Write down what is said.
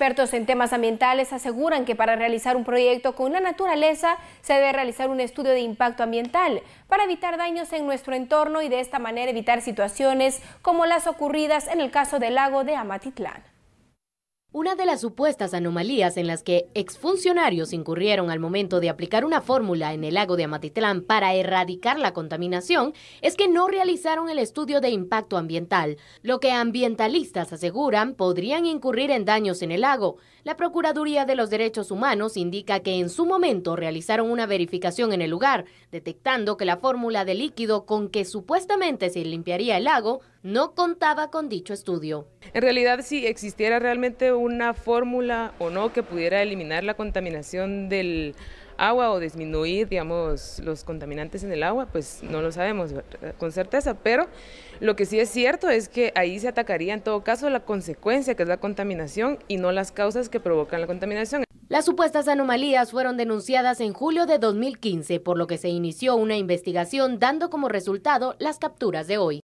Expertos en temas ambientales aseguran que para realizar un proyecto con la naturaleza se debe realizar un estudio de impacto ambiental para evitar daños en nuestro entorno y de esta manera evitar situaciones como las ocurridas en el caso del lago de Amatitlán. Una de las supuestas anomalías en las que exfuncionarios incurrieron al momento de aplicar una fórmula en el lago de Amatitlán para erradicar la contaminación es que no realizaron el estudio de impacto ambiental, lo que ambientalistas aseguran podrían incurrir en daños en el lago. La Procuraduría de los Derechos Humanos indica que en su momento realizaron una verificación en el lugar, detectando que la fórmula de líquido con que supuestamente se limpiaría el lago no contaba con dicho estudio. En realidad, si existiera realmente una fórmula o no que pudiera eliminar la contaminación del agua o disminuir, digamos, los contaminantes en el agua, pues no lo sabemos con certeza, pero lo que sí es cierto es que ahí se atacaría en todo caso la consecuencia que es la contaminación y no las causas que provocan la contaminación. Las supuestas anomalías fueron denunciadas en julio de 2015, por lo que se inició una investigación dando como resultado las capturas de hoy.